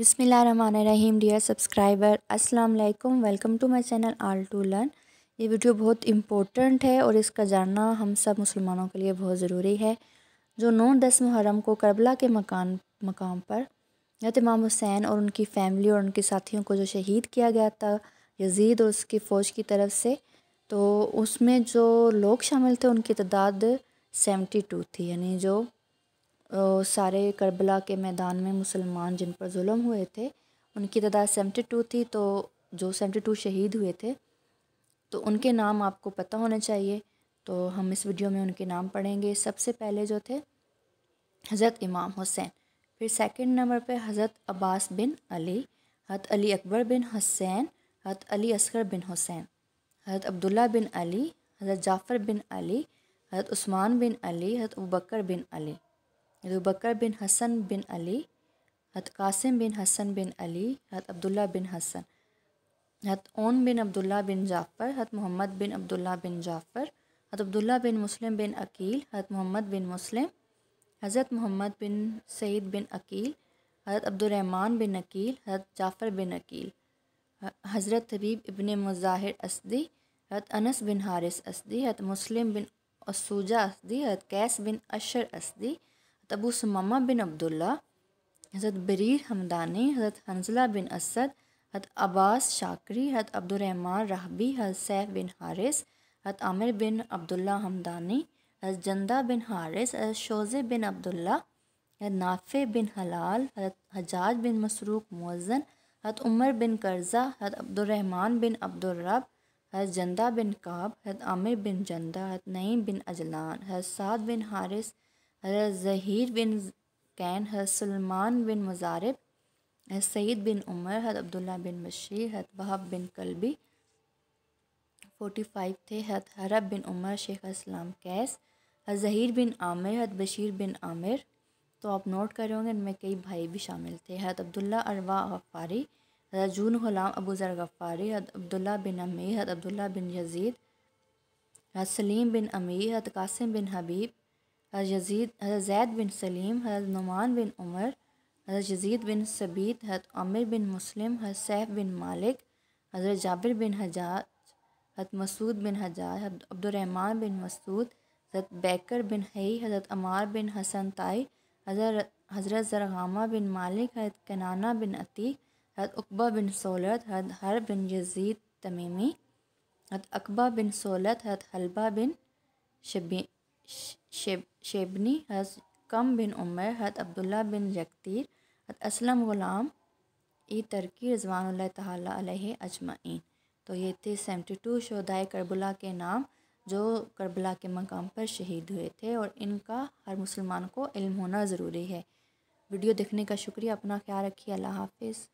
रहीम dear subscriber अस्सलाम वालेकुम welcome to my channel all to learn ये वीडियो बहुत इम्पोर्टेंट है और इसका जानना हम सब मुसलमानों के लिए बहुत ज़रूरी है जो नौ दस मुहर्रम को करबला के मकान मकाम पर हजरत तो इमाम हुसैन और उनकी फ़ैमिली और उनके साथियों को जो शहीद किया गया था यजीद और उसकी फ़ौज की तरफ से तो उसमें जो लोग शामिल थे उनकी तादाद सेवेंटी टू थी यानी जो सारे करबला के मैदान में मुसलमान जिन पर म हुए थे उनकी तादाद सेवेंटी टू थी तो जो सेवेंटी टू शहीद हुए थे तो उनके नाम आपको पता होने चाहिए तो हम इस वीडियो में उनके नाम पढ़ेंगे सबसे पहले जो थे हज़रत इमाम हुसैन फिर सेकंड नंबर पे हज़रत अब्बास बिन अली हज़रत अली अकबर बिन हुसैन हज़रत अली असगर बिन हुसैन हज़रत अब्दुल्ला बिन अली हज़रत जाफ़र बिन अली हज़रत उस्मान बिन अली हज़रत अबकर बिन अली अबूबकर बिन हसन बिन अली हत कासिम बिन हसन बिन अली हत अब्दुल्ला बिन हसन हत ओन बिन अब्दुल्ला बिन जाफ़र हत मोहम्मद बिन अब्दुल्ला बिन जाफ़र हत अब्दुल्ला बिन मुस्लिम बिन अकील हत मोहम्मद बिन मुस्लिम हज़रत मोहम्मद बिन सईद बिन अकील हज़रत अब्दुलरहमान बिन अकील हज़रत जाफ़र बिन अकील हज़रत हबीब इबन मुजाहिर असदी हज़रत अनस बिन हारिस असदी हज़रत मुस्लिम बिन असूजा असदी हज़रत कैस बिन अशर असदी तब उस ममा बिन अब्दुल्ला हज़रत बरीर हमदानी हज़रत हंसला बिन असद हत अब्बास शाकरी हत अब्दुलरहमान राहबी हज सैफ बिन हारिस हत आमिर बिन अब्दुल्ला हमदानी हज जंदा बिन हारिस हज शोज़े बिन अब्दुल्ला हज नाफे बिन हलाल हत हजाज बिन मसरूक मौजन हत उमर बिन करजा हत अब्दुलरहमान बिन अब्दुलरब हज जंदा बिन काब हत आमिर बिन जंदा हत नईम बिन अजलान हज साद बिन हारिस ज़हीर बिन कैन हर सलमान बिन मुजारब हर सईद बिन उमर हर अब्दुल्ला बिन बशीर हर वहाब बिन कलबी फोटी फाइव थे हर हरब बिन उमर शेख इस्लाम कैस हर ज़हीर बिन आमिर हर बशीर बिन आमिर तो आप नोट रहे होंगे इनमें कई भाई भी शामिल थे हरत अब्दुल्ला अरवा गफ़ारी हरत जून गुलाम अबू ज़र गफ़ारी हरत अब्दुल्ला बिन अमीर हरत अब्दुल्ला बिन यजीद हरत सलीम बिन अमीर हरत कासिम बिन हबीब हर यजीद हज़रत जैद बिन सलीम हज़रत नुमान बिन उमर हज़रत यजीद बिन सबीत हज़रत आमिर बिन मुस्लिम हर सैफ बिन मालिक हज़रत जाबिर बिन हजाज हत मसूद बिन हजाज अब्दुलरहमान बिन मसूद हज़रत बैकर बिन हई हज़रत अमार बिन हसन ताई हज़रत हज़रत जरगामा बिन मालिक हज़रत कनाना बिन अतीक हज़रत उकबा बिन सोलत हज़रत हर बिन यजीद तमीमी हज़रत अकबा बिन सोलत हज़रत हलबा बिन शबी शेब शेबनी हज़ कम बिन उमर हज अब्दुल्ला बिन Yaktir हत असलम गुलाम ई तरकी रजवान ताली तो ये थे सेवेंटी टू शहदाय करबला के नाम जो करबला के मकाम पर शहीद हुए थे और इनका हर मुसलमान को इल्म होना ज़रूरी है वीडियो देखने का शुक्रिया अपना ख्याल रखिए अल्लाह हाफिज़